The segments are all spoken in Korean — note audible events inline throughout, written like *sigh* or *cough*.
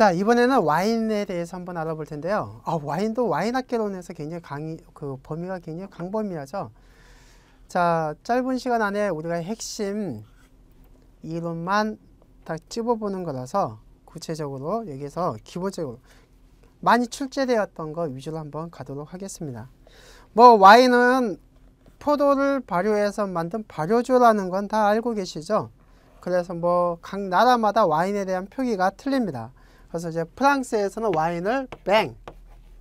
자 이번에는 와인에 대해서 한번 알아볼 텐데요. 아, 와인도 와인 학개론에서 굉장히 강의 그 범위가 굉장히 강범위하죠. 자 짧은 시간 안에 우리가 핵심 이론만 딱 찝어보는 거라서 구체적으로 여기서 기본적으로 많이 출제되었던 거 위주로 한번 가도록 하겠습니다. 뭐 와인은 포도를 발효해서 만든 발효주라는 건 다 알고 계시죠? 그래서 뭐 각 나라마다 와인에 대한 표기가 틀립니다. 그래서 이제 프랑스에서는 와인을 뱅,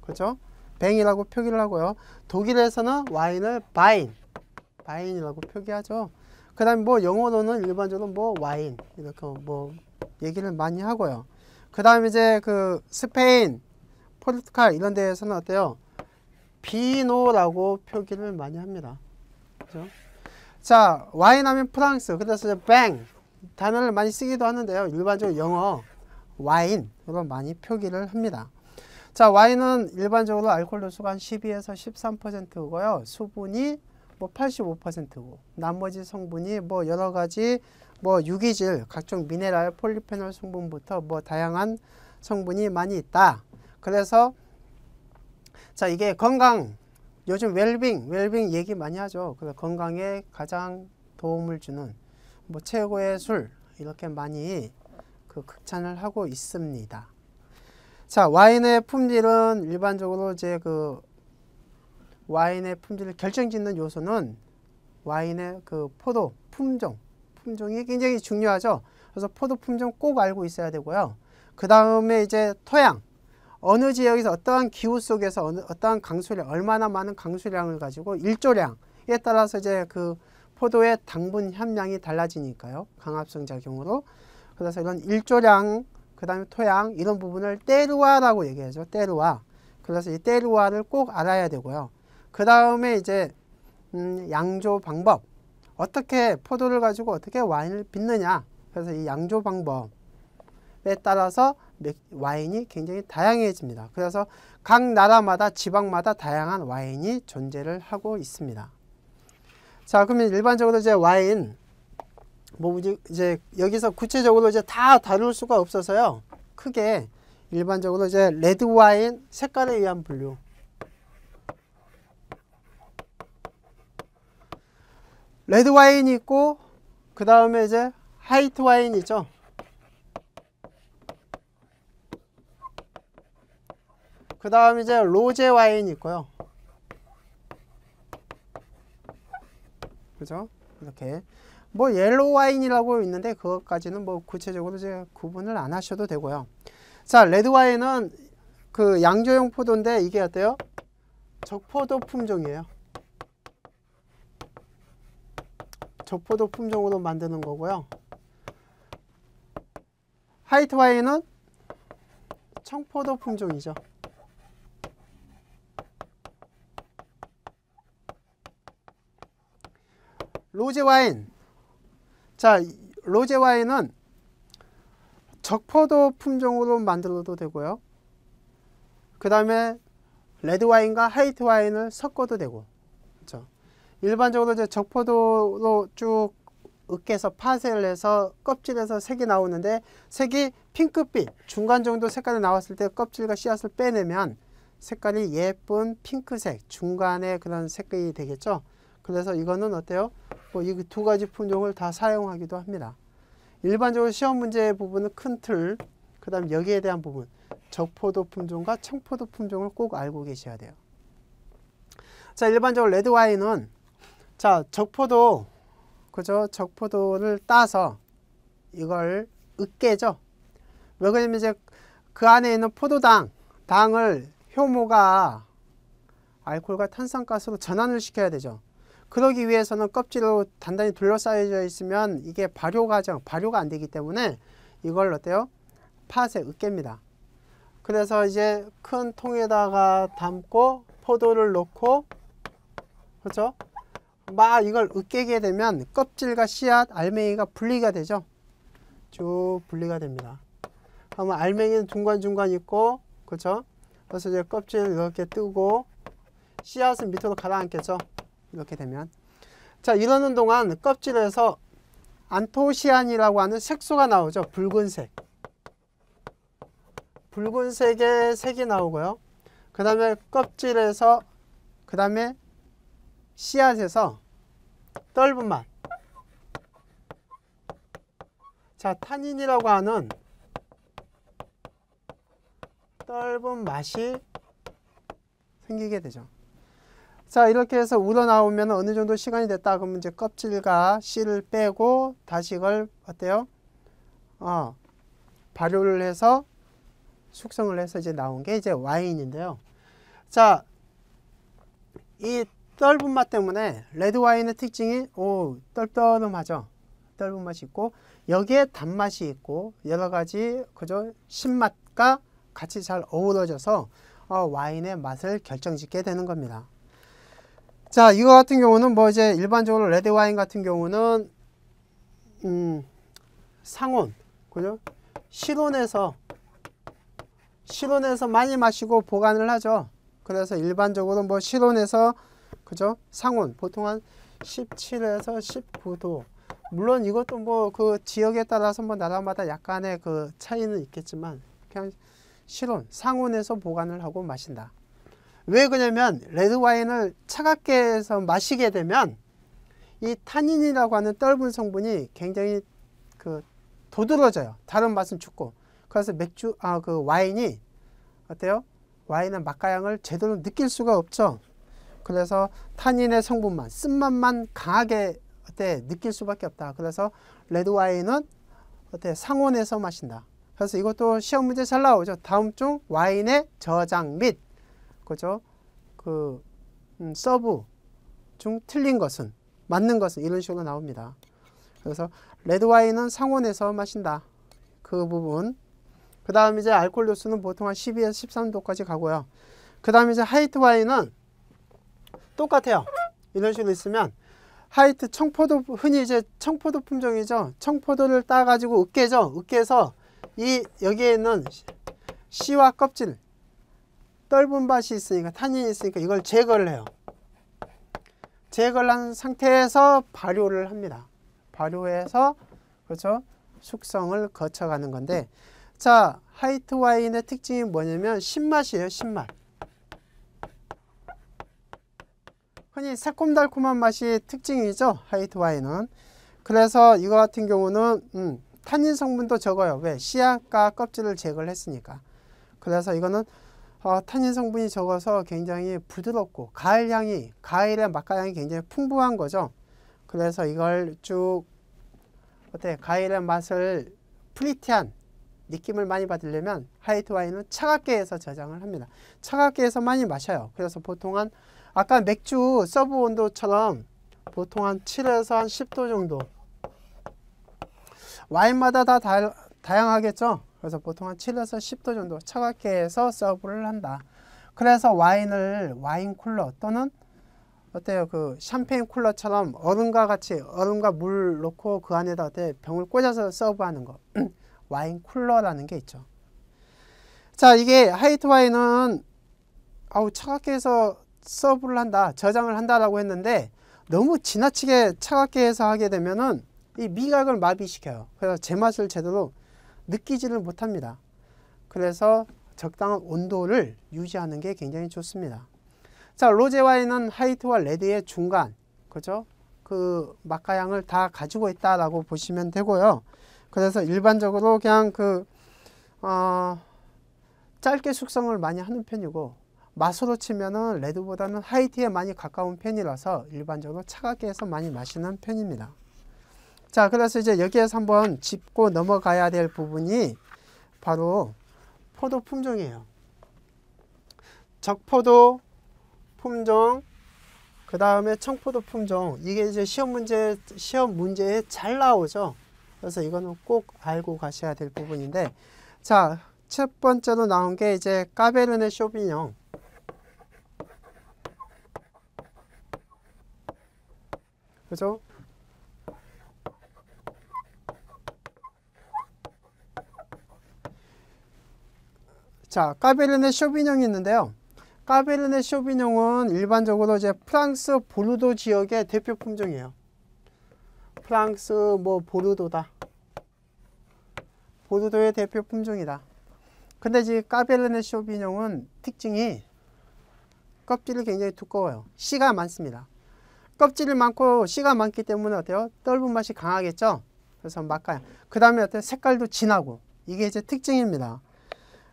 그렇죠? 뱅이라고 표기를 하고요. 독일에서는 와인을 바인, 바인이라고 표기하죠. 그 다음에 뭐 영어로는 일반적으로 뭐 와인 이렇게 뭐 얘기를 많이 하고요. 그 다음에 이제 그 스페인, 포르투갈 이런 데에서는 어때요? 비노라고 표기를 많이 합니다. 그죠? 자, 와인 하면 프랑스, 그래서 뱅 단어를 많이 쓰기도 하는데요. 일반적으로 영어, 와인으로 많이 표기를 합니다. 자, 와인은 일반적으로 알코올 도수가 한 12에서 13%고요. 수분이 뭐 85%고 나머지 성분이 뭐 여러 가지 뭐 유기질, 각종 미네랄, 폴리페놀 성분부터 뭐 다양한 성분이 많이 있다. 그래서 자, 이게 건강 요즘 웰빙, 웰빙 얘기 많이 하죠. 그래서 건강에 가장 도움을 주는 뭐 최고의 술 이렇게 많이 그 극찬을 하고 있습니다. 자, 와인의 품질은 일반적으로 이제 그 와인의 품질을 결정짓는 요소는 와인의 그 포도 품종, 품종이 굉장히 중요하죠. 그래서 포도 품종 꼭 알고 있어야 되고요. 그 다음에 이제 토양, 어느 지역에서 어떠한 기후 속에서 어느, 어떠한 강수량, 얼마나 많은 강수량을 가지고 일조량에 따라서 이제 그 포도의 당분 함량이 달라지니까요. 강합성 작용으로. 그래서 이런 일조량, 그 다음에 토양 이런 부분을 때루와라고 얘기하죠. 때루와 그래서 이 때르와를 꼭 알아야 되고요. 그 다음에 이제 음, 양조 방법. 어떻게 포도를 가지고 어떻게 와인을 빚느냐. 그래서 이 양조 방법에 따라서 와인이 굉장히 다양해집니다. 그래서 각 나라마다 지방마다 다양한 와인이 존재를 하고 있습니다. 자, 그러면 일반적으로 이제 와인 뭐 이제 여기서 구체적으로 이제 다 다룰 수가 없어서요. 크게 일반적으로 이제 레드 와인 색깔에 의한 분류. 레드 와인이 있고 그 다음에 이제 화이트 와인이죠. 그 다음 이제 로제 와인이 있고요. 그죠? 이렇게 뭐 옐로우 와인이라고 있는데 그것까지는 뭐 구체적으로 이제 구분을 안 하셔도 되고요. 자, 레드 와인은 그 양조용 포도인데 이게 어때요? 적포도 품종이에요. 적포도 품종으로 만드는 거고요. 화이트 와인은 청포도 품종이죠. 로제 와인 자, 로제 와인은 적포도 품종으로 만들어도 되고요. 그 다음에 레드 와인과 하이트 와인을 섞어도 되고 그렇죠. 일반적으로 이제 적포도로 쭉 으깨서 파쇄를 해서 껍질에서 색이 나오는데 색이 핑크빛 중간 정도 색깔이 나왔을 때 껍질과 씨앗을 빼내면 색깔이 예쁜 핑크색 중간의 그런 색이 되겠죠 그래서 이거는 어때요 뭐이두 가지 품종을 다 사용하기도 합니다. 일반적으로 시험 문제 부분은 큰 틀, 그 다음 여기에 대한 부분, 적포도 품종과 청포도 품종을 꼭 알고 계셔야 돼요. 자, 일반적으로 레드 와인은 자, 적포도, 그죠? 적포도를 따서 이걸 으깨죠. 왜 그러냐면 이제 그 안에 있는 포도당, 당을 효모가 알코과 탄산가스로 전환을 시켜야 되죠. 그러기 위해서는 껍질로 단단히 둘러싸여져 있으면 이게 발효 과정, 발효가 안 되기 때문에 이걸 어때요? 팥에 으깹니다. 그래서 이제 큰 통에다가 담고 포도를 넣고 그렇죠? 막 이걸 으깨게 되면 껍질과 씨앗, 알맹이가 분리가 되죠. 쭉 분리가 됩니다. 그러면 알맹이는 중간중간 있고 그렇죠? 그래서 이제 껍질 이렇게 뜨고 씨앗은 밑으로 가라앉겠죠. 이렇게 되면 자 이러는 동안 껍질에서 안토시안이라고 하는 색소가 나오죠. 붉은색. 붉은색의 색이 나오고요. 그 다음에 껍질에서 그 다음에 씨앗에서 떫은 맛. 자, 탄닌이라고 하는 떫은 맛이 생기게 되죠. 자 이렇게 해서 우러나오면 어느 정도 시간이 됐다 그러면 이제 껍질과 씨를 빼고 다시 이걸 어때요? 어, 발효를 해서 숙성을 해서 이제 나온 게 이제 와인인데요. 자, 이 떫은 맛 때문에 레드 와인의 특징이 오 떫떫하죠. 떫은 맛이 있고 여기에 단맛이 있고 여러 가지 그죠 신맛과 같이 잘 어우러져서 어, 와인의 맛을 결정짓게 되는 겁니다. 자, 이거 같은 경우는 뭐 이제 일반적으로 레드 와인 같은 경우는 음, 상온, 그죠? 실온에서 실온에서 많이 마시고 보관을 하죠. 그래서 일반적으로 뭐 실온에서 그죠? 상온 보통 한 17에서 19도. 물론 이것도 뭐 그 지역에 따라서 뭐 나라마다 약간의 그 차이는 있겠지만 그냥 실온, 상온에서 보관을 하고 마신다. 왜 그러냐면 레드 와인을 차갑게 해서 마시게 되면 이 탄닌이라고 하는 떫은 성분이 굉장히 그 도드러져요. 다른 맛은 죽고. 그래서 맥주 아 그 와인이 어때요? 와인의 맛가향을 제대로 느낄 수가 없죠. 그래서 탄닌의 성분만 쓴맛만 강하게 어때 느낄 수밖에 없다. 그래서 레드 와인은 어때 상온에서 마신다. 그래서 이것도 시험 문제 잘 나오죠. 다음 중 와인의 저장 및 그죠? 그 음, 서브 중 틀린 것은 맞는 것은 이런 식으로 나옵니다. 그래서 레드 와인은 상온에서 마신다. 그 부분. 그 다음 이제 알코올 도수는 보통 한 12에서 13도까지 가고요. 그 다음 이제 하이트 와인은 똑같아요. 이런 식으로 있으면 하이트 청포도 흔히 이제 청포도 품종이죠. 청포도를 따가지고 으깨죠. 으깨서 이 여기에 있는 씨와 껍질 넓은 밭이 있으니까 탄이 있으니까 이걸 제거를 해요. 제거를 한 상태에서 발효를 합니다. 발효해서 그렇죠? 숙성을 거쳐가는 건데 자 하이트 와인의 특징이 뭐냐면 신맛이에요. 신맛. 흔히 새콤달콤한 맛이 특징이죠. 하이트 와인은. 그래서 이거 같은 경우는 음, 탄닌 성분도 적어요. 왜? 씨앗과 껍질을 제거를 했으니까. 그래서 이거는 어, 탄닌 성분이 적어서 굉장히 부드럽고 가을 향이 가을의 맛과향이 굉장히 풍부한 거죠. 그래서 이걸 쭉 어때 가을의 맛을 프리티한 느낌을 많이 받으려면 하이트 와인은 차갑게 해서 저장을 합니다. 차갑게 해서 많이 마셔요. 그래서 보통 한 아까 맥주 서브 온도처럼 보통 한 7에서 한 10도 정도 와인마다 다 다, 다양하겠죠. 그래서 보통 한 7에서 10도 정도 차갑게 해서 서브를 한다. 그래서 와인을 와인 쿨러 또는 어때요? 그 샴페인 쿨러처럼 얼음과 같이 얼음과 물 넣고 그 안에다 어때 병을 꽂아서 서브하는 거. *clears throat* 와인 쿨러라는 게 있죠. 자, 이게 하이트 와인은 아우 차갑게 해서 서브를 한다, 저장을 한다라고 했는데 너무 지나치게 차갑게 해서 하게 되면은 이 미각을 마비시켜요. 그래서 제 맛을 제대로 느끼지를 못합니다. 그래서 적당한 온도를 유지하는 게 굉장히 좋습니다. 자, 로제 와인은 화이트와 레드의 중간, 그죠? 그 마카향을 다 가지고 있다라고 보시면 되고요. 그래서 일반적으로 그냥 그 어, 짧게 숙성을 많이 하는 편이고 맛으로 치면은 레드보다는 하이트에 많이 가까운 편이라서 일반적으로 차갑게 해서 많이 마시는 편입니다. 자, 그래서 이제 여기에서 한번 짚고 넘어가야 될 부분이 바로 포도 품종이에요. 적포도 품종, 그 다음에 청포도 품종. 이게 이제 시험 문제, 시험 문제에 잘 나오죠. 그래서 이거는 꼭 알고 가셔야 될 부분인데, 자, 첫 번째로 나온 게 이제 까베르네 쇼비뇽. 그죠? 자, 까베르네 쇼비뇽이 있는데요. 까베르네 쇼비뇽은 일반적으로 이제 프랑스 보르도 지역의 대표 품종이에요. 프랑스 뭐 보르도다. 보르도의 대표 품종이다. 근데 지금 까베르네 쇼비뇽은 특징이 껍질이 굉장히 두꺼워요. 씨가 많습니다. 껍질이 많고 씨가 많기 때문에 어때요? 떫은 맛이 강하겠죠? 그래서 맛가요. 그 다음에 어때요? 색깔도 진하고 이게 이제 특징입니다.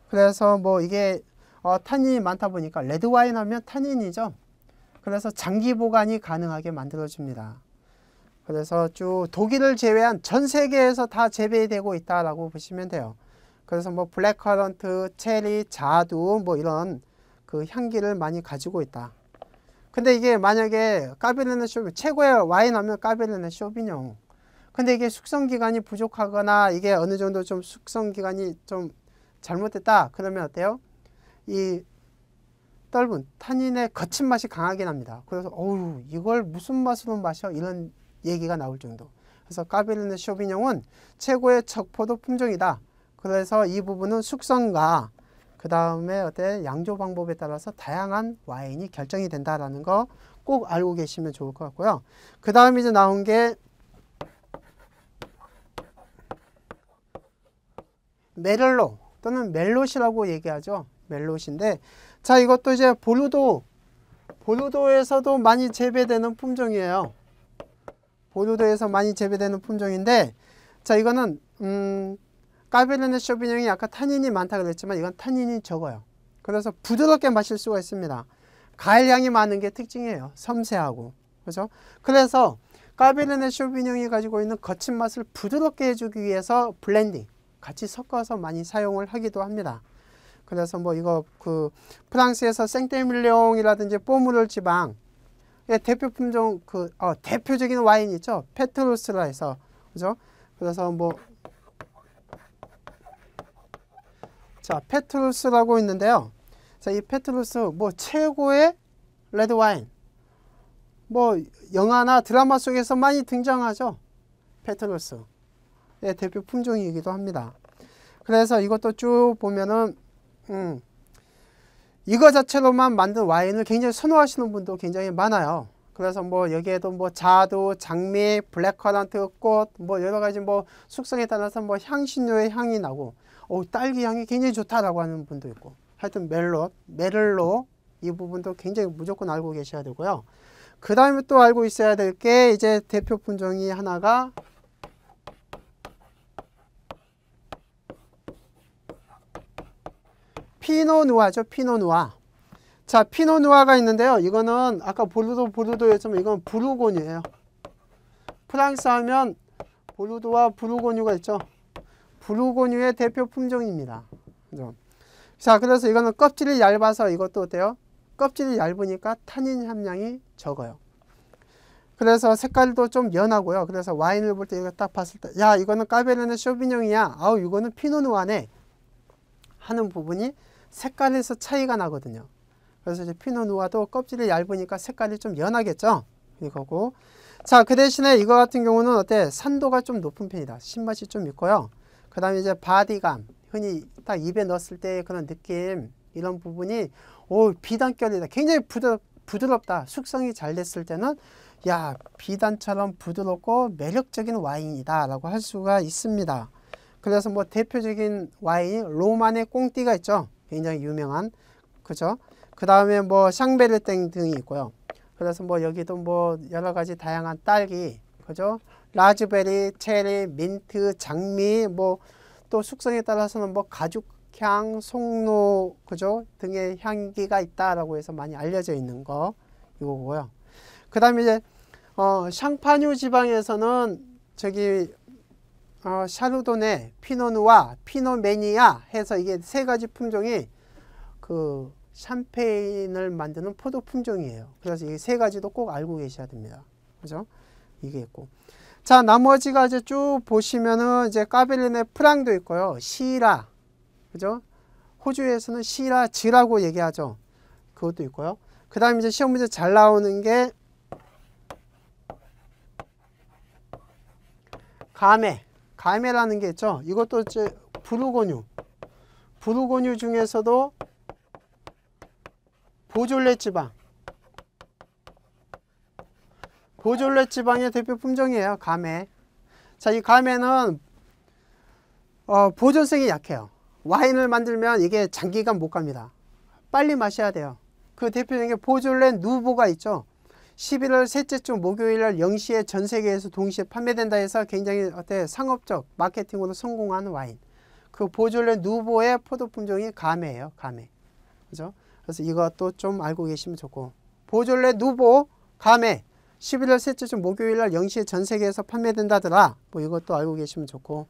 그래서 뭐 이게 어, 탄닌이 많다 보니까 레드 와인 하면 탄닌이죠. 그래서 장기 보관이 가능하게 만들어줍니다. 그래서 쭉 독일을 제외한 전 세계에서 다 재배되고 있다라고 보시면 돼요. 그래서 뭐 블랙커런트, 체리, 자두 뭐 이런 그 향기를 많이 가지고 있다. 근데 이게 만약에 까베르네 쇼비 최고의 와인 하면 까베르네 쇼비뇽. 근데 이게 숙성 기간이 부족하거나 이게 어느 정도 좀 숙성 기간이 좀 잘못했다 그러면 어때요? 이 떫은 탄닌의 거친 맛이 강하게 납니다. 그래서 어우 이걸 무슨 맛으로 마셔 이런 얘기가 나올 정도. 그래서 까베르네 쇼비뇽은 최고의 적포도 품종이다. 그래서 이 부분은 숙성과 그 다음에 어때 양조 방법에 따라서 다양한 와인이 결정이 된다라는 거 꼭 알고 계시면 좋을 것 같고요. 그 다음 이제 나온 게 메를로 또는 멜롯이라고 얘기하죠. 멜롯인데 자 이것도 이제 보르도 보르도에서도 많이 재배되는 품종이에요. 보르도에서 많이 재배되는 품종인데 자 이거는 음, 까베르네 쇼비뇽이 약간 탄닌이 많다고 그랬지만 이건 탄닌이 적어요. 그래서 부드럽게 마실 수가 있습니다. 가을향이 많은 게 특징이에요. 섬세하고. 그죠? 그래서 까베르네 쇼비뇽이 가지고 있는 거친 맛을 부드럽게 해주기 위해서 블렌딩. 같이 섞어서 많이 사용을 하기도 합니다. 그래서 뭐 이거 그 프랑스에서 생테밀령이라든지 뽀무를 지방의 예, 대표 품종 그 어, 대표적인 와인 있죠. 페트로스라 해서 그죠? 그래서 뭐 자, 페트루스라고 있는데요. 자, 이 페트루스 뭐 최고의 레드 와인. 뭐 영화나 드라마 속에서 많이 등장하죠. 페트루스. 예, 대표 품종이기도 합니다. 그래서 이것도 쭉 보면은 음, 이거 자체로만 만든 와인을 굉장히 선호하시는 분도 굉장히 많아요. 그래서 뭐 여기에도 뭐 자두, 장미, 블랙커런트 꽃, 뭐 여러 가지 뭐 숙성에 따라서 뭐 향신료의 향이 나고, 오 딸기 향이 굉장히 좋다라고 하는 분도 있고, 하여튼 멜롯, 메를로 이 부분도 굉장히 무조건 알고 계셔야 되고요. 그 다음에 또 알고 있어야 될 게 이제 대표 품종이 하나가 피노누아죠. 피노누아. 자, 피노누아가 있는데요. 이거는 아까 보루도보루도 했지만 이건 부르곤이에요 프랑스 하면 보루도와부르곤유가 있죠. 부르곤유의 대표 품종입니다. 자, 그래서 이거는 껍질이 얇아서 이것도 어때요? 껍질이 얇으니까 탄닌 함량이 적어요. 그래서 색깔도 좀 연하고요. 그래서 와인을 볼 때 이거 딱 봤을 때, 야, 이거는 까베르네 쇼비뇽이야. 아우, 이거는 피노누아네. 하는 부분이 색깔에서 차이가 나거든요. 그래서 이제 피노누아도 껍질이 얇으니까 색깔이 좀 연하겠죠. 이거고 자그 대신에 이거 같은 경우는 어때 산도가 좀 높은 편이다. 신맛이 좀 있고요. 그 다음에 이제 바디감 흔히 딱 입에 넣었을 때 그런 느낌 이런 부분이 오 비단결이다. 굉장히 부드, 부드럽다. 숙성이 잘 됐을 때는 야 비단처럼 부드럽고 매력적인 와인이다 라고 할 수가 있습니다. 그래서 뭐 대표적인 와인 로만의 꽁띠가 있죠. 굉장히 유명한 그죠? 그 다음에 뭐 샹베르땡 등이 있고요. 그래서 뭐 여기도 뭐 여러 가지 다양한 딸기 그죠? 라즈베리, 체리, 민트, 장미 뭐 또 숙성에 따라서는 뭐 가죽향, 송로 그죠? 등의 향기가 있다라고 해서 많이 알려져 있는 거 이거고요. 그 다음에 이제 어, 샹파뉴 지방에서는 저기 어, 샤르도네, 피노누아, 피노메니아 해서 이게 세 가지 품종이 그 샴페인을 만드는 포도 품종이에요. 그래서 이 세 가지도 꼭 알고 계셔야 됩니다. 그죠? 이게 있고. 자, 나머지가 이제 쭉 보시면은 이제 까벨리네 프랑도 있고요. 시라. 그죠? 호주에서는 시라즈라고 얘기하죠. 그것도 있고요. 그 다음에 이제 시험 문제 잘 나오는 게 감에 가메라는 게 있죠. 이것도 이제 부르고뉴. 부르고뉴 중에서도 보졸레 지방. 보졸레 지방의 대표 품종이에요. 가메. 자, 이 가메는 어, 보존성이 약해요. 와인을 만들면 이게 장기간 못 갑니다. 빨리 마셔야 돼요. 그 대표적인 게 보졸레 누보가 있죠. 11월 셋째 주 목요일 날 0시에 전 세계에서 동시에 판매된다 해서 굉장히 어때 상업적 마케팅으로 성공한 와인. 그 보졸레 누보의 포도 품종이 감해예요. 감해. 그죠? 그래서 이것도 좀 알고 계시면 좋고. 보졸레 누보 감해. 11월 셋째 주 목요일 날 0시에 전 세계에서 판매된다더라. 뭐 이것도 알고 계시면 좋고.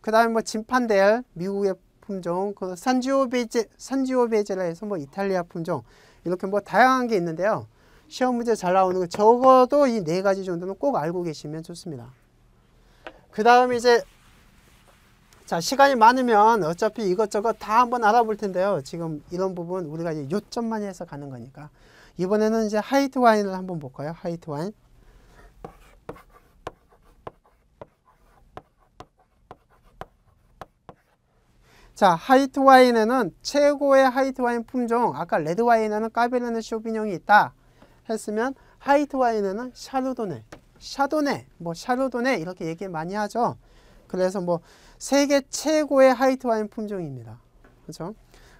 그다음에 뭐 진판델 미국의 품종, 그 산지오베제 산지오베제라 해서 뭐 이탈리아 품종 이렇게 뭐 다양한 게 있는데요. 시험 문제 잘 나오는 거 적어도 이 네 가지 정도는 꼭 알고 계시면 좋습니다. 그 다음 이제 자 시간이 많으면 어차피 이것저것 다 한번 알아볼 텐데요. 지금 이런 부분 우리가 이제 요점만 해서 가는 거니까 이번에는 이제 하이트 와인을 한번 볼까요? 하이트 와인 자, 하이트 와인에는 최고의 하이트 와인 품종, 아까 레드 와인에는 까베르네 쇼비뇽이 있다. 했으면 하이트 와인에는 샤르도네, 샤도네, 뭐 샤르도네 이렇게 얘기 많이 하죠. 그래서 뭐 세계 최고의 하이트 와인 품종입니다. 그렇죠?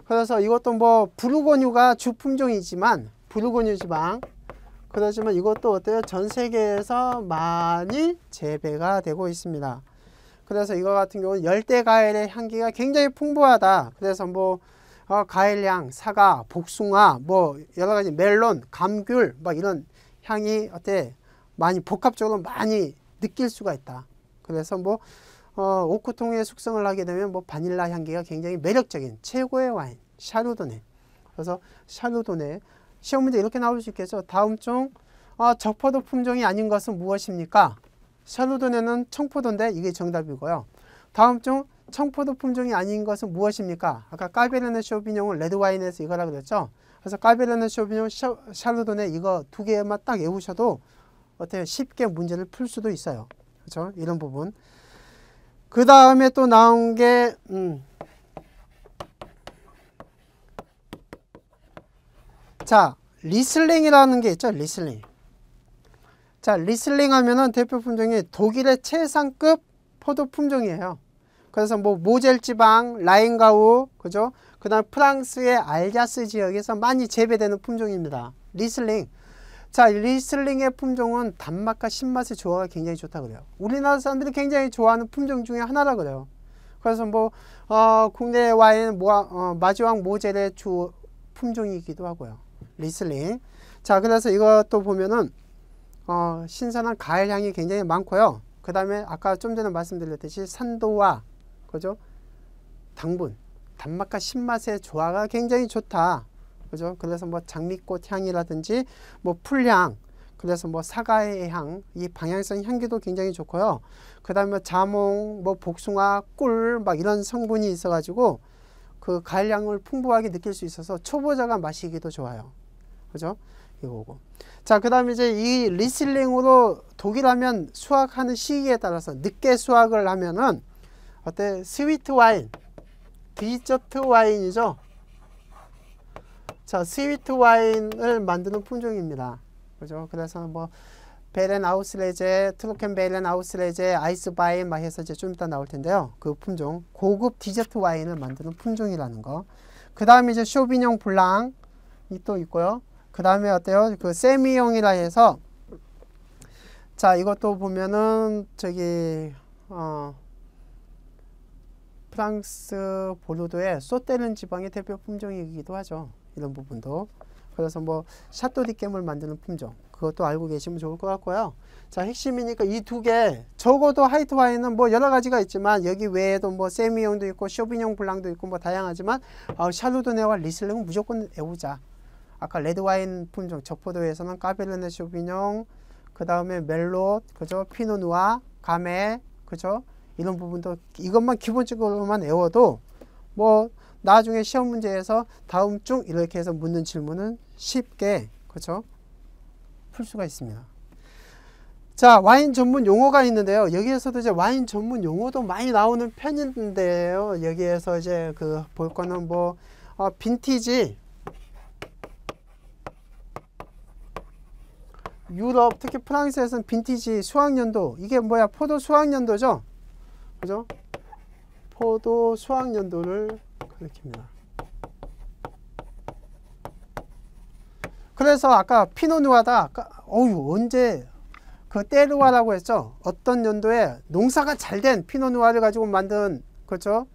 그래서 이것도 뭐 부르고뉴가 주 품종이지만 부르고뉴 지방 그렇지만 이것도 어때요? 전 세계에서 많이 재배가 되고 있습니다. 그래서 이거 같은 경우는 열대 과일의 향기가 굉장히 풍부하다. 그래서 뭐 어, 가을향 사과, 복숭아, 뭐 여러 가지 멜론, 감귤 뭐 이런 향이 어때 많이 복합적으로 많이 느낄 수가 있다. 그래서 뭐 어, 오크통에 숙성을 하게 되면 뭐 바닐라 향기가 굉장히 매력적인 최고의 와인 샤르도네. 그래서 샤르도네 시험 문제 이렇게 나올 수 있겠죠. 다음 중 어, 적포도 품종이 아닌 것은 무엇입니까? 샤르도네는 청포도인데 이게 정답이고요. 다음 중 청포도 품종이 아닌 것은 무엇입니까? 아까 까베르네 쇼비뇽은 레드와인에서 이거라 그랬죠. 그래서 까베르네 쇼비뇽, 샬르도네 이거 두 개만 딱 외우셔도 어때요? 쉽게 문제를 풀 수도 있어요. 그렇죠? 이런 부분. 그 다음에 또 나온 게 음. 자, 리슬링이라는 게 있죠. 리슬링. 자, 리슬링 하면은 대표 품종이 독일의 최상급 포도 품종이에요. 그래서 뭐 모젤 지방, 라인가우, 그죠? 그다음 프랑스의 알자스 지역에서 많이 재배되는 품종입니다. 리슬링. 자, 리슬링의 품종은 단맛과 신맛의 조화가 굉장히 좋다 그래요. 우리나라 사람들이 굉장히 좋아하는 품종 중에 하나라 그래요. 그래서 뭐 어, 국내 와인 모아, 어, 마지막 모젤의 주 품종이기도 하고요. 리슬링. 자, 그래서 이것도 보면은 어, 신선한 가을 향이 굉장히 많고요. 그 다음에 아까 좀 전에 말씀드렸듯이 산도와 그죠? 당분, 단맛과 신맛의 조화가 굉장히 좋다. 그죠? 그래서 뭐 장미꽃 향이라든지 뭐 풀향, 그래서 뭐 사과의 향, 이 방향성 향기도 굉장히 좋고요. 그 다음에 자몽, 뭐 복숭아, 꿀, 막 이런 성분이 있어가지고 그 가을향을 풍부하게 느낄 수 있어서 초보자가 마시기도 좋아요. 그죠? 이거고. 자, 그 다음에 이제 이 리슬링으로 독일하면 수확하는 시기에 따라서 늦게 수확을 하면은 어때? 스위트 와인. 디저트 와인이죠. 자, 스위트 와인을 만드는 품종입니다. 그죠? 그래서 뭐 베렌 아우스레제, 트로켄 베렌 아우스레제, 아이스바인 막 해서 이제 좀 이따 나올 텐데요. 그 품종. 고급 디저트 와인을 만드는 품종이라는 거. 그다음에 이제 쇼비뇽 블랑이 또 있고요. 그다음에 어때요? 그 세미용이라 해서 자, 이것도 보면은 저기 어 프랑스 보르도의 쏘떼는 지방의 대표 품종이기도 하죠. 이런 부분도. 그래서 뭐 샤또디겜을 만드는 품종 그것도 알고 계시면 좋을 것 같고요. 자 핵심이니까 이 두 개 적어도 하이트 와인은 뭐 여러 가지가 있지만 여기 외에도 뭐 세미용도 있고 쇼비뇽 블랑도 있고 뭐 다양하지만 어, 아, 샬루도네와 리슬링은 무조건 애우자 아까 레드 와인 품종 적포도에서는 까베르네 쇼비뇽 그 다음에 멜롯 그죠 피노누아 가메 그죠 이런 부분도 이것만 기본적으로만 외워도 뭐 나중에 시험 문제에서 다음 중 이렇게 해서 묻는 질문은 쉽게 그렇죠? 풀 수가 있습니다. 자 와인 전문 용어가 있는데요. 여기에서도 이제 와인 전문 용어도 많이 나오는 편인데요. 여기에서 이제 그 볼 거는 뭐 어, 빈티지 유럽 특히 프랑스에서는 빈티지 수학년도 이게 뭐야 포도 수학년도죠. 그죠? 포도 수학 연도를 가리킵니다. 그래서 아까 피노누아다 아까, 어유 언제 그 때르와라고 했죠? 어떤 연도에 농사가 잘 된 피노누아를 가지고 만든 그죠그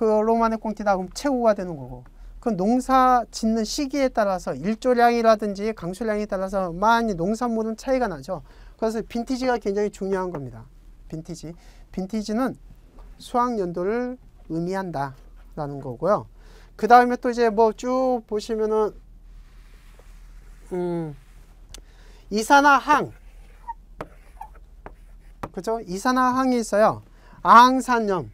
로마네 꽁티다 그럼 최고가 되는 거고 그 농사 짓는 시기에 따라서 일조량이라든지 강수량에 따라서 많이 농산물은 차이가 나죠. 그래서 빈티지가 굉장히 중요한 겁니다. 빈티지. 빈티지는 수학 연도를 의미한다라는 거고요. 그 다음에 또 이제 뭐 쭉 보시면은 음, 이산화 항 그죠? 이산화 항이 있어요. 아항산염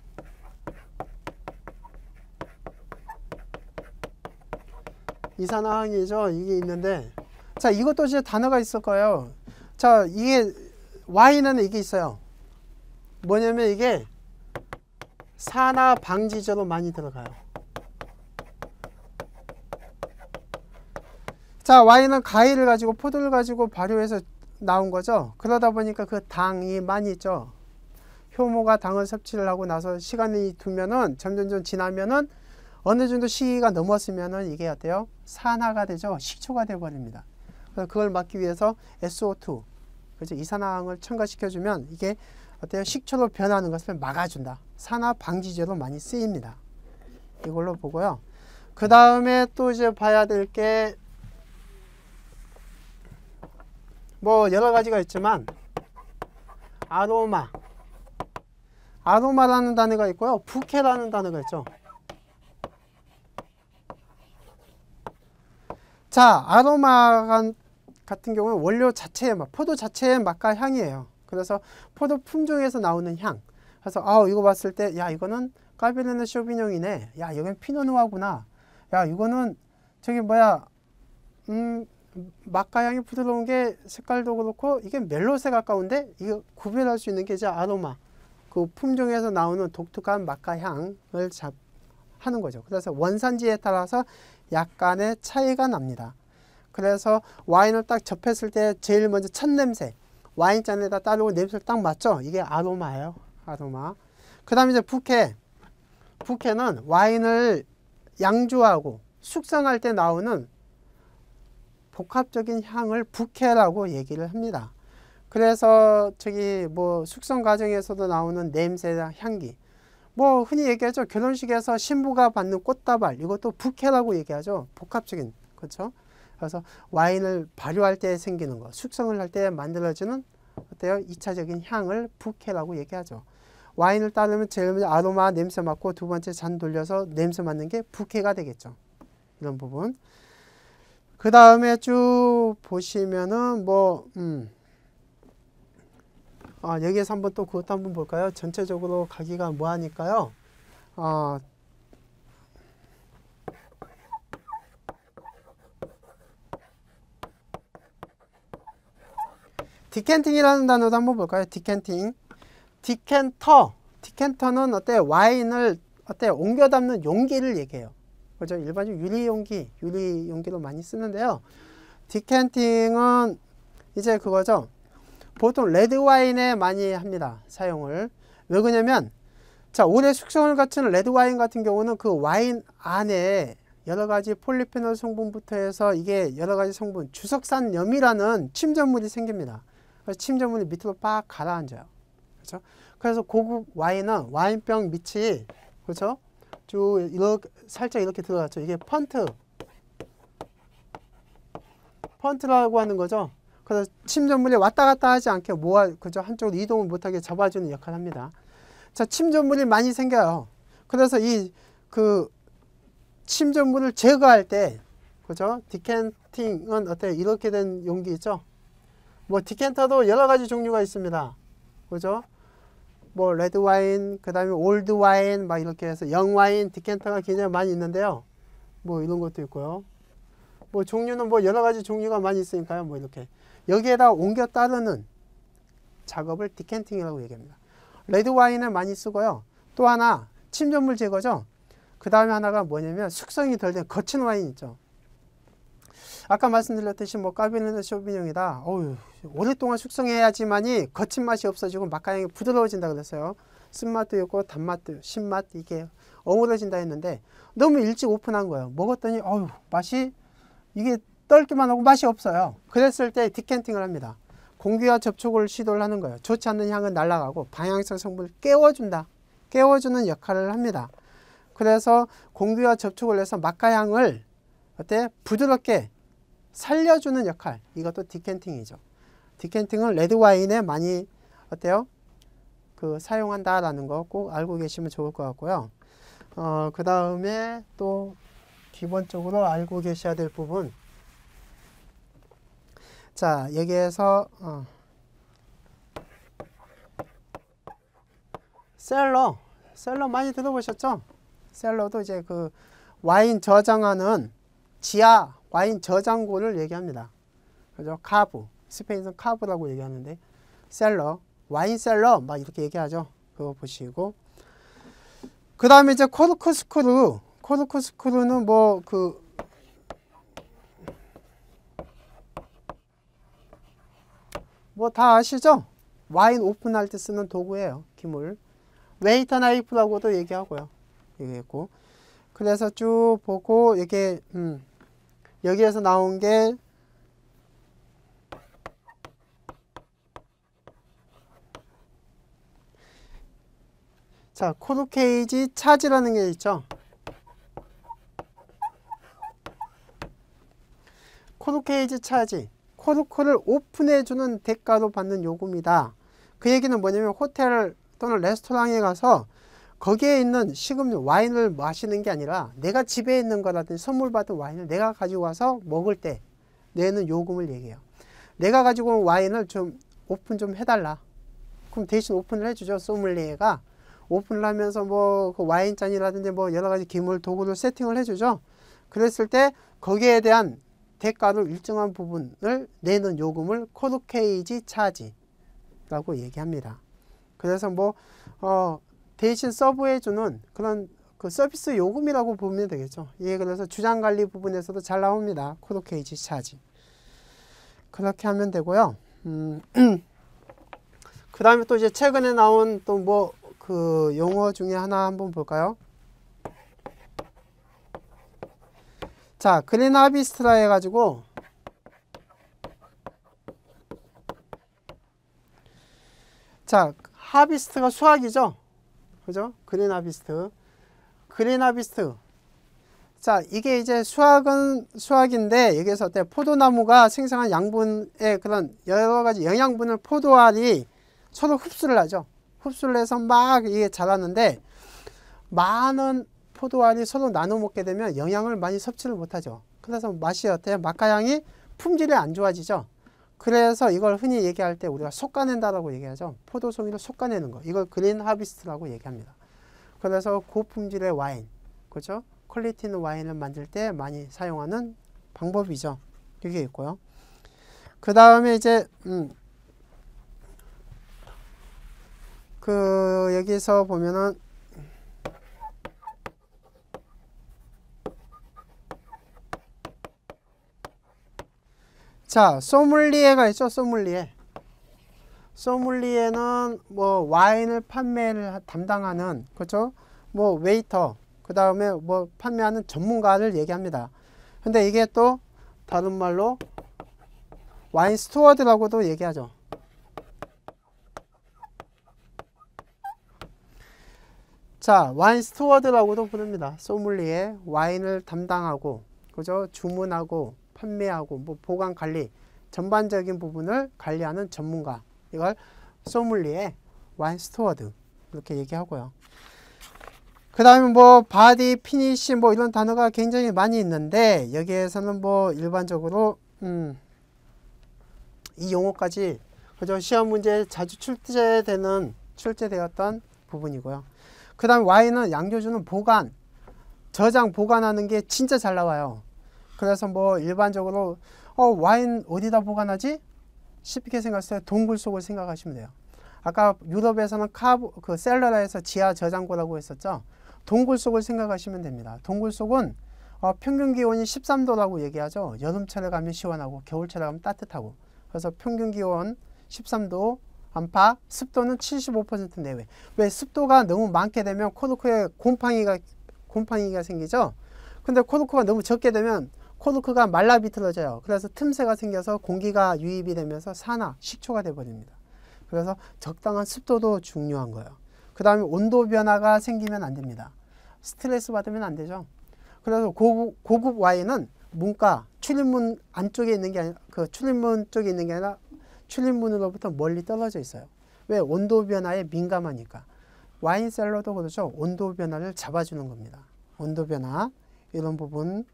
이산화 항이죠. 이게 있는데 자 이것도 이제 단어가 있을 거예요. 자 이게 Y는 이게 있어요. 뭐냐면 이게 산화 방지제로 많이 들어가요. 자, 와인은 가위를 가지고 포도를 가지고 발효해서 나온 거죠. 그러다 보니까 그 당이 많이 있죠. 효모가 당을 섭취를 하고 나서 시간이 두면은 점점점 지나면은 어느 정도 시기가 넘었으면은 이게 어때요? 산화가 되죠. 식초가 되어버립니다. 그걸 막기 위해서 SO2 그래서 이산화황을 첨가시켜주면 이게 어때요? 식초로 변하는 것을 막아준다. 산화 방지제로 많이 쓰입니다. 이걸로 보고요. 그 다음에 또 이제 봐야 될 게 뭐 여러 가지가 있지만 아로마 아로마라는 단어가 있고요. 부케라는 단어가 있죠. 자, 아로마가 같은 경우는 원료 자체의막 포도 자체의 맛과 향이에요. 그래서 포도 품종에서 나오는 향. 그래서 아 이거 봤을 때 야 이거는 까베르네 쇼비뇽이네. 야 여기는 피노누아구나. 야 이거는 저기 뭐야 음 맛과 향이 부드러운 게 색깔도 그렇고 이게 멜로세 가까운데 이거 구별할 수 있는 게 이제 아로마. 그 품종에서 나오는 독특한 맛과 향을 잡 하는 거죠. 그래서 원산지에 따라서 약간의 차이가 납니다. 그래서 와인을 딱 접했을 때 제일 먼저 첫 냄새 와인잔에다 따르고 냄새를 딱 맡죠 이게 아로마예요 아로마 그 다음에 이제 부캐부캐는 와인을 양주하고 숙성할 때 나오는 복합적인 향을 부캐라고 얘기를 합니다 그래서 저기 뭐 숙성 과정에서도 나오는 냄새나 향기 뭐 흔히 얘기하죠 결혼식에서 신부가 받는 꽃다발 이것도 부캐라고 얘기하죠 복합적인 그렇죠 그래서 와인을 발효할 때 생기는 거, 숙성을 할 때 만들어지는 어때요? 이차적인 향을 부케라고 얘기하죠. 와인을 따르면 제일 먼저 아로마 냄새 맡고 두 번째 잔 돌려서 냄새 맡는 게 부케가 되겠죠. 이런 부분. 그 다음에 쭉 보시면은 뭐 음. 아, 여기에서 한번 또 그것도 한번 볼까요? 전체적으로 가기가 뭐하니까요. 어, 디켄팅이라는 단어도 한번 볼까요? 디켄팅. 디켄터. 디켄터는 어때? 와인을 어때? 옮겨 담는 용기를 얘기해요. 그죠? 일반적 유리 용기, 유리 용기로 많이 쓰는데요. 디켄팅은 이제 그거죠. 보통 레드 와인에 많이 합니다. 사용을. 왜 그러냐면 자, 오래 숙성을 갖춘 레드 와인 같은 경우는 그 와인 안에 여러 가지 폴리페놀 성분부터 해서 이게 여러 가지 성분, 주석산 염이라는 침전물이 생깁니다. 그래서 침전문이 밑으로 빡 가라앉아요. 그렇죠? 그래서 고급 와인은 와인병 밑이 그렇죠? 쭉 이렇게 살짝 이렇게 들어갔죠. 이게 펀트. 펀트라고 하는 거죠. 그래서 침전물이 왔다 갔다 하지 않게 모아 그죠 한쪽으로 이동을 못하게 잡아주는 역할을 합니다. 자 침전물이 많이 생겨요. 그래서 이 그 침전물을 제거할 때 그죠 디켄팅은 어때 이렇게 된 용기 있죠. 뭐 디켄터도 여러 가지 종류가 있습니다. 그죠? 뭐 레드 와인, 그다음에 올드 와인 막 이렇게 해서 영 와인, 디켄터가 굉장히 많이 있는데요. 뭐 이런 것도 있고요. 뭐 종류는 뭐 여러 가지 종류가 많이 있으니까요. 뭐 이렇게 여기에다 옮겨 따르는 작업을 디켄팅이라고 얘기합니다. 레드 와인을 많이 쓰고요. 또 하나 침전물 제거죠. 그 다음에 하나가 뭐냐면 숙성이 덜 된 거친 와인 있죠. 아까 말씀드렸듯이 뭐까비뇽이 쇼비뇽이다. 어유 오랫동안 숙성해야지만이 거친 맛이 없어지고 맛가향이 부드러워진다 그랬어요. 쓴맛도 있고 단맛도 신맛 이게 어우러진다 했는데 너무 일찍 오픈한 거예요. 먹었더니 어유 맛이 이게 떨기만 하고 맛이 없어요. 그랬을 때 디켄팅을 합니다. 공기와 접촉을 시도를 하는 거예요. 좋지 않는 향은 날아가고 방향성 성분을 깨워준다. 깨워주는 역할을 합니다. 그래서 공기와 접촉을 해서 맛과 향을 어때? 부드럽게 살려주는 역할 이것도 디켄팅이죠. 디켄팅은 레드 와인에 많이 어때요? 그 사용한다라는 거 꼭 알고 계시면 좋을 것 같고요. 어, 그 다음에 또 기본적으로 알고 계셔야 될 부분 자 여기에서 어, 셀러 셀러 많이 들어보셨죠? 셀러도 이제 그 와인 저장하는 지하 와인 저장고를 얘기합니다. 그죠? 카브. 스페인은 카브라고 얘기하는데 셀러, 와인 셀러 막 이렇게 얘기하죠. 그거 보시고 그 다음에 이제 코르크 스크루 코르크 스크루는 뭐 그 뭐 다 아시죠? 와인 오픈할 때 쓰는 도구예요. 기물. 웨이터 나이프라고도 얘기하고요. 얘기했고. 그래서 쭉 보고 이게 음 여기에서 나온 게 자, 코드 케이지 차지라는 게 있죠. 코드 케이지 차지. 코드 코를 오픈해주는 대가로 받는 요금이다. 그 얘기는 뭐냐면 호텔 또는 레스토랑에 가서 거기에 있는 식음료 와인을 마시는 게 아니라 내가 집에 있는 거라든지 선물 받은 와인을 내가 가지고 와서 먹을 때 내는 요금을 얘기해요. 내가 가지고 온 와인을 좀 오픈 좀 해달라. 그럼 대신 오픈을 해주죠. 소믈리에가 오픈을 하면서 뭐 그 와인잔이라든지 뭐 여러 가지 기물 도구를 세팅을 해주죠. 그랬을 때 거기에 대한 대가로 일정한 부분을 내는 요금을 코르케이지 차지라고 얘기합니다. 그래서 뭐 어, 대신 서브해주는 그런 그 서비스 요금이라고 보면 되겠죠. 예, 그래서 주장 관리 부분에서도 잘 나옵니다. 코드 케이지 차지. 그렇게 하면 되고요. 음, *clears throat* 그 다음에 또 이제 최근에 나온 또 뭐 그 용어 중에 하나 한번 볼까요? 자, 그린 하비스트라 해가지고 자, 하비스트가 수학이죠. 그죠? 그레나비스트. 그레나비스트. 자, 이게 이제 수학은 수학인데 여기서 어때 포도나무가 생성한 양분의 그런 여러 가지 영양분을 포도알이 서로 흡수를 하죠. 흡수를 해서 막 이게 자랐는데 많은 포도알이 서로 나눠 먹게 되면 영양을 많이 섭취를 못하죠. 그래서 맛이 어때요? 맛과 향이 품질이 안 좋아지죠. 그래서 이걸 흔히 얘기할 때 우리가 솎아낸다라고 얘기하죠. 포도송이를 솎아내는 거. 이걸 그린 하비스트라고 얘기합니다. 그래서 고품질의 와인, 그렇죠? 퀄리티 있는 와인을 만들 때 많이 사용하는 방법이죠. 이게 있고요. 그 다음에 이제 음, 그 여기서 보면은 자, 소믈리에가 있죠, 소믈리에. 소믈리에는 뭐 와인을 판매를 담당하는 그렇죠? 뭐 웨이터, 그 다음에 뭐 판매하는 전문가를 얘기합니다. 근데 이게 또 다른 말로 와인 스토어드라고도 얘기하죠. 자, 와인 스토어드라고도 부릅니다. 소믈리에 와인을 담당하고 그죠? 주문하고 판매하고 뭐 보관 관리 전반적인 부분을 관리하는 전문가 이걸 소믈리에 와인 스토어드 이렇게 얘기하고요. 그 다음에 뭐 바디, 피니시 뭐 이런 단어가 굉장히 많이 있는데 여기에서는 뭐 일반적으로 음, 이 용어까지 그죠 시험 문제 자주 출제되는 출제되었던 부분이고요. 그 다음에 와인은 양조주는 보관, 저장 보관하는 게 진짜 잘 나와요. 그래서 뭐 일반적으로 어, 와인 어디다 보관하지? 쉽게 생각했어요. 동굴 속을 생각하시면 돼요. 아까 유럽에서는 카브, 그 셀러라에서 지하 저장고라고 했었죠. 동굴 속을 생각하시면 됩니다. 동굴 속은 어, 평균 기온이 13도라고 얘기하죠. 여름철에 가면 시원하고 겨울철에 가면 따뜻하고 그래서 평균 기온 13도 안팎, 습도는 75% 내외. 왜 습도가 너무 많게 되면 코르크에 곰팡이가 곰팡이가 생기죠. 근데 코르크가 너무 적게 되면 코르크가 말라 비틀어져요. 그래서 틈새가 생겨서 공기가 유입이 되면서 산화, 식초가 돼버립니다. 그래서 적당한 습도도 중요한 거예요. 그 다음에 온도 변화가 생기면 안 됩니다. 스트레스 받으면 안 되죠. 그래서 고급, 고급 와인은 문과 출입문 안쪽에 있는 게 아니라 그 출입문 쪽에 있는 게 아니라 출입문으로부터 멀리 떨어져 있어요. 왜 온도 변화에 민감하니까 와인 셀러도 그렇죠. 온도 변화를 잡아주는 겁니다. 온도 변화 이런 부분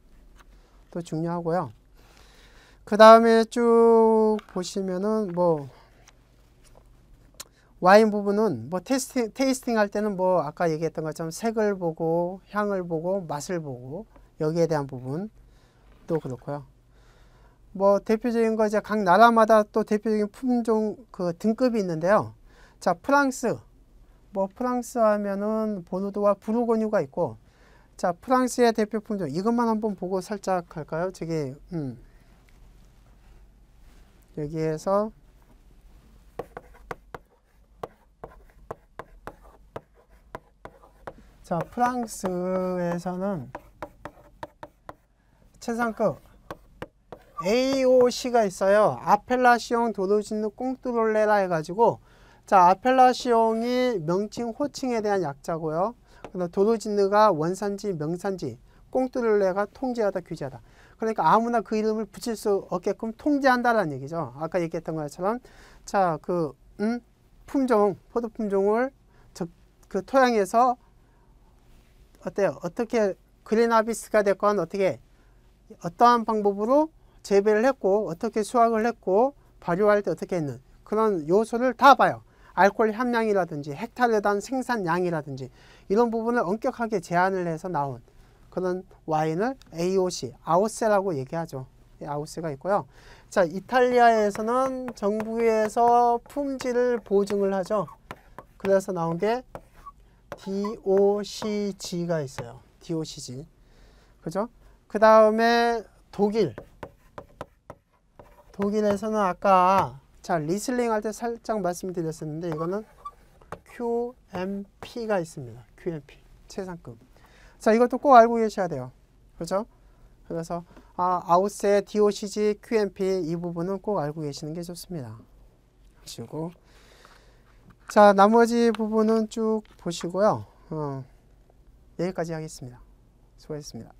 또 중요하고요. 그 다음에 쭉 보시면은 뭐 와인 부분은 뭐 테스팅, 테이스팅 할 때는 뭐 아까 얘기했던 것처럼 색을 보고 향을 보고 맛을 보고 여기에 대한 부분 도 그렇고요. 뭐 대표적인 거 이제 각 나라마다 또 대표적인 품종 그 등급이 있는데요. 자 프랑스 뭐 프랑스 하면은 보누드와 부르고뉴가 있고 자, 프랑스의 대표 품종 이것만 한번 보고 살짝 갈까요? 저기 음. 여기에서 자, 프랑스에서는 최상급 AOC가 있어요. 아펠라시옹 도도진누 꽁뚜롤레라 해가지고 자, 아펠라시옹이 명칭 호칭에 대한 약자고요. 그러니까 도로진느가 원산지 명산지 꽁뚜를내가 통제하다 규제하다 그러니까 아무나 그 이름을 붙일 수 없게끔 통제한다라는 얘기죠 아까 얘기했던 것처럼 자그 음, 품종 포도 품종을 저, 그 토양에서 어때요 어떻게 그린아비스가 됐건 어떻게 어떠한 방법으로 재배를 했고 어떻게 수확을 했고 발효할 때 어떻게 했는 그런 요소를 다 봐요 알코올 함량이라든지 헥탈레단 생산량이라든지 이런 부분을 엄격하게 제한을 해서 나온 그런 와인을 AOC, 아오세라고 얘기하죠. 예, 아우스가 있고요. 자, 이탈리아에서는 정부에서 품질을 보증을 하죠. 그래서 나온 게 DOCG가 있어요. DOCG. 그죠? 그 다음에 독일. 독일에서는 아까 자, 리슬링 할 때 살짝 말씀드렸었는데 이거는 QMP가 있습니다. QMP. 최상급. 자, 이것도 꼭 알고 계셔야 돼요. 그렇죠? 그래서 아, 아웃세 DOCG, QMP 이 부분은 꼭 알고 계시는 게 좋습니다. 하시고 자, 나머지 부분은 쭉 보시고요. 어, 여기까지 하겠습니다. 수고하셨습니다.